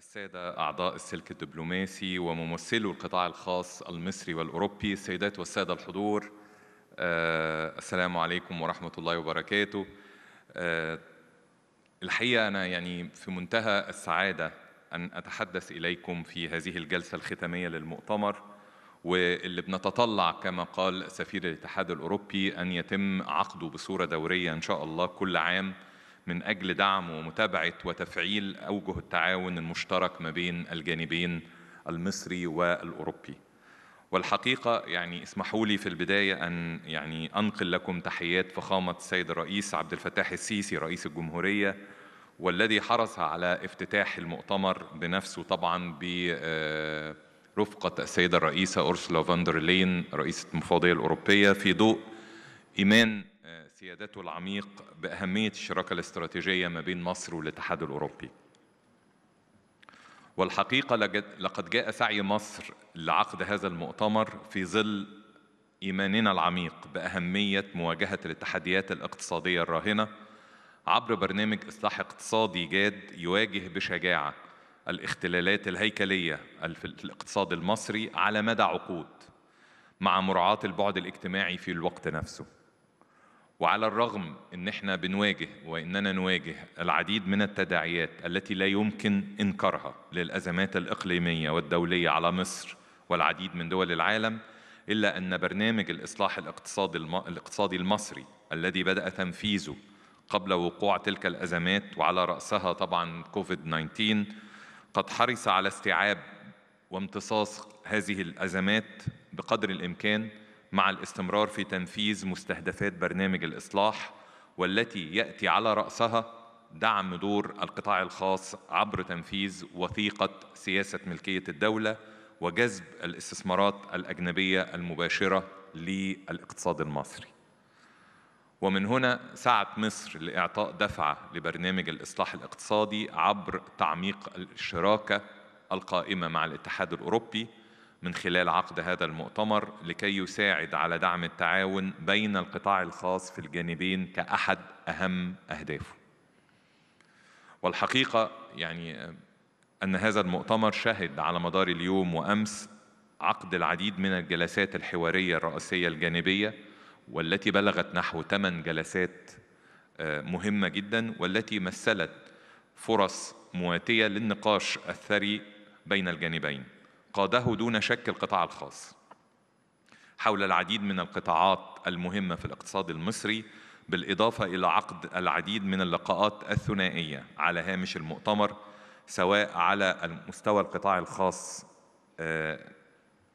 السادة أعضاء السلك الدبلوماسي وممثلو القطاع الخاص المصري والأوروبي السيدات والسادة الحضور أه السلام عليكم ورحمة الله وبركاته أه الحقيقة أنا يعني في منتهى السعادة أن أتحدث إليكم في هذه الجلسة الختامية للمؤتمر واللي بنتطلع كما قال سفير الاتحاد الأوروبي أن يتم عقده بصورة دورية إن شاء الله كل عام من أجل دعم ومتابعة وتفعيل أوجه التعاون المشترك ما بين الجانبين المصري والأوروبي والحقيقة يعني اسمحوا لي في البداية أن يعني أنقل لكم تحيات فخامة السيد الرئيس عبد الفتاح السيسي رئيس الجمهورية والذي حرص على افتتاح المؤتمر بنفسه طبعا برفقة آه، السيدة الرئيسة أورسلا فاندر لين رئيسة المفوضية الأوروبية في ضوء إيمان سيادته العميق بأهمية الشراكة الاستراتيجية ما بين مصر والاتحاد الأوروبي والحقيقة لقد جاء سعي مصر لعقد هذا المؤتمر في ظل إيماننا العميق بأهمية مواجهة الاتحاديات الاقتصادية الراهنة عبر برنامج إصلاح اقتصادي جاد يواجه بشجاعة الاختلالات الهيكلية في الاقتصاد المصري على مدى عقود مع مراعاة البعد الاجتماعي في الوقت نفسه وعلى الرغم ان احنا بنواجه واننا نواجه العديد من التداعيات التي لا يمكن انكارها للازمات الاقليميه والدوليه على مصر والعديد من دول العالم الا ان برنامج الاصلاح الاقتصادي الاقتصادي المصري الذي بدا تنفيذه قبل وقوع تلك الازمات وعلى راسها طبعا كوفيد 19 قد حرص على استيعاب وامتصاص هذه الازمات بقدر الامكان مع الاستمرار في تنفيذ مستهدفات برنامج الإصلاح والتي يأتي على رأسها دعم دور القطاع الخاص عبر تنفيذ وثيقة سياسة ملكية الدولة وجذب الاستثمارات الأجنبية المباشرة للاقتصاد المصري ومن هنا سعت مصر لإعطاء دفعة لبرنامج الإصلاح الاقتصادي عبر تعميق الشراكة القائمة مع الاتحاد الأوروبي من خلال عقد هذا المؤتمر لكي يساعد على دعم التعاون بين القطاع الخاص في الجانبين كأحد أهم أهدافه. والحقيقة يعني آه، أن هذا المؤتمر شهد على مدار اليوم وأمس عقد العديد من الجلسات الحوارية الرئاسية الجانبية والتي بلغت نحو 8 جلسات آه، مهمة جدا والتي مثلت فرص مواتية للنقاش الثري بين الجانبين. قاده دون شك القطاع الخاص حول العديد من القطاعات المهمة في الاقتصاد المصري بالإضافة إلى عقد العديد من اللقاءات الثنائية على هامش المؤتمر سواء على مستوى القطاع الخاص آه،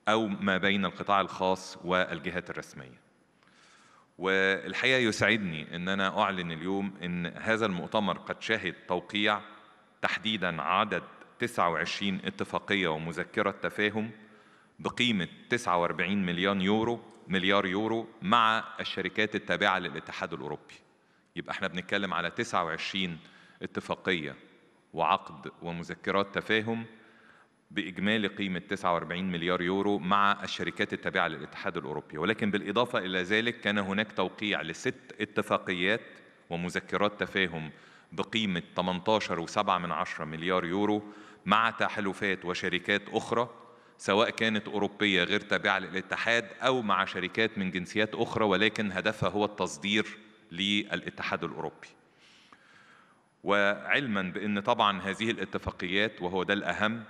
أو ما بين القطاع الخاص والجهات الرسمية والحقيقة يسعدني أن أنا أعلن اليوم أن هذا المؤتمر قد شهد توقيع تحديدا عدد 29 اتفاقية ومذكرة تفاهم بقيمة 49 مليون يورو مليار يورو مع الشركات التابعة للاتحاد الأوروبي يبقى احنا بنتكلم على 29 اتفاقية وعقد ومذكرات تفاهم بإجمالي قيمة 49 مليار يورو مع الشركات التابعة للاتحاد الأوروبي ولكن بالإضافة إلى ذلك كان هناك توقيع لست اتفاقيات ومذكرات تفاهم بقيمة 18.7 مليار يورو مع تحالفات وشركات أخرى سواء كانت أوروبية غير تابعة للاتحاد أو مع شركات من جنسيات أخرى ولكن هدفها هو التصدير للاتحاد الأوروبي وعلما بأن طبعا هذه الاتفاقيات وهو ده الأهم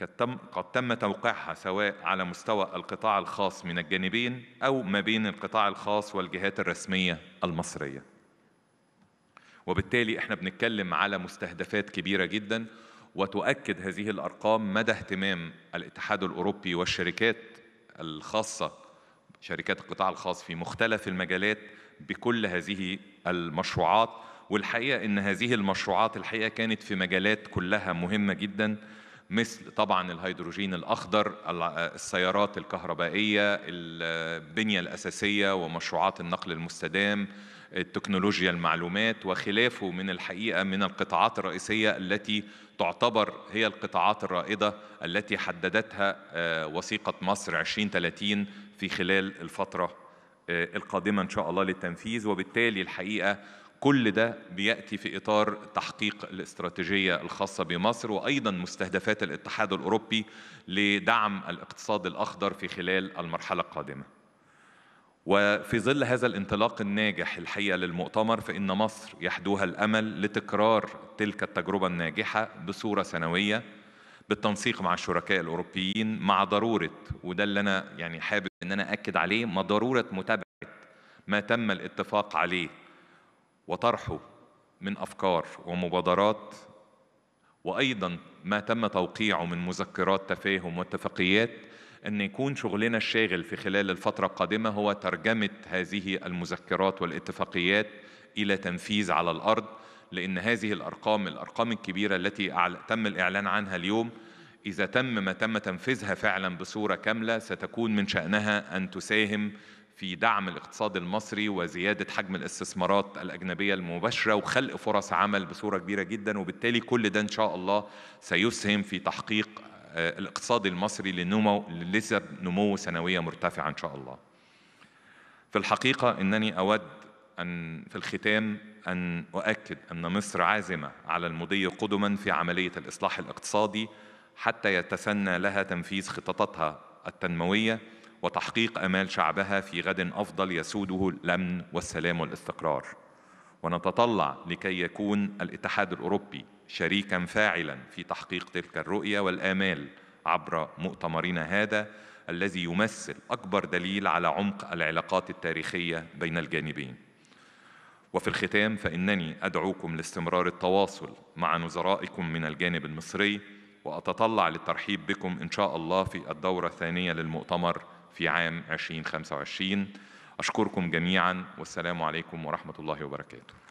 قد تم, قد تم توقيعها سواء على مستوى القطاع الخاص من الجانبين أو ما بين القطاع الخاص والجهات الرسمية المصرية وبالتالي احنا بنتكلم على مستهدفات كبيره جدا وتؤكد هذه الارقام مدى اهتمام الاتحاد الاوروبي والشركات الخاصه شركات القطاع الخاص في مختلف المجالات بكل هذه المشروعات والحقيقه ان هذه المشروعات الحقيقه كانت في مجالات كلها مهمه جدا مثل طبعا الهيدروجين الأخضر السيارات الكهربائية البنية الأساسية ومشروعات النقل المستدام التكنولوجيا المعلومات وخلافه من الحقيقة من القطاعات الرئيسية التي تعتبر هي القطاعات الرائدة التي حددتها آه، وثيقة مصر 2030 في خلال الفترة آه، القادمة إن شاء الله للتنفيذ وبالتالي الحقيقة كل ده بياتي في اطار تحقيق الاستراتيجيه الخاصه بمصر وايضا مستهدفات الاتحاد الاوروبي لدعم الاقتصاد الاخضر في خلال المرحله القادمه. وفي ظل هذا الانطلاق الناجح الحقيقه للمؤتمر فان مصر يحدوها الامل لتكرار تلك التجربه الناجحه بصوره سنويه بالتنسيق مع الشركاء الاوروبيين مع ضروره وده اللي انا يعني حابب ان انا اكد عليه ما ضروره متابعه ما تم الاتفاق عليه وطرحه من افكار ومبادرات وايضا ما تم توقيعه من مذكرات تفاهم واتفاقيات ان يكون شغلنا الشاغل في خلال الفتره القادمه هو ترجمه هذه المذكرات والاتفاقيات الى تنفيذ على الارض لان هذه الارقام الارقام الكبيره التي تم الاعلان عنها اليوم اذا تم ما تم تنفيذها فعلا بصوره كامله ستكون من شانها ان تساهم في دعم الاقتصاد المصري وزيادة حجم الاستثمارات الأجنبية المباشرة وخلق فرص عمل بصورة كبيرة جدا وبالتالي كل ده إن شاء الله سيسهم في تحقيق آه، الاقتصاد المصري لنمو لسه نمو سنوية مرتفعة إن شاء الله في الحقيقة أنني أود أن في الختام أن أؤكد أن مصر عازمة على المضي قدما في عملية الإصلاح الاقتصادي حتى يتسنى لها تنفيذ خططها التنموية وتحقيق امال شعبها في غد افضل يسوده الامن والسلام والاستقرار ونتطلع لكي يكون الاتحاد الاوروبي شريكا فاعلا في تحقيق تلك الرؤيه والامال عبر مؤتمرنا هذا الذي يمثل اكبر دليل على عمق العلاقات التاريخيه بين الجانبين وفي الختام فانني ادعوكم لاستمرار التواصل مع نظرائكم من الجانب المصري وأتطلع للترحيب بكم إن شاء الله في الدورة الثانية للمؤتمر في عام 2025 أشكركم جميعا والسلام عليكم ورحمة الله وبركاته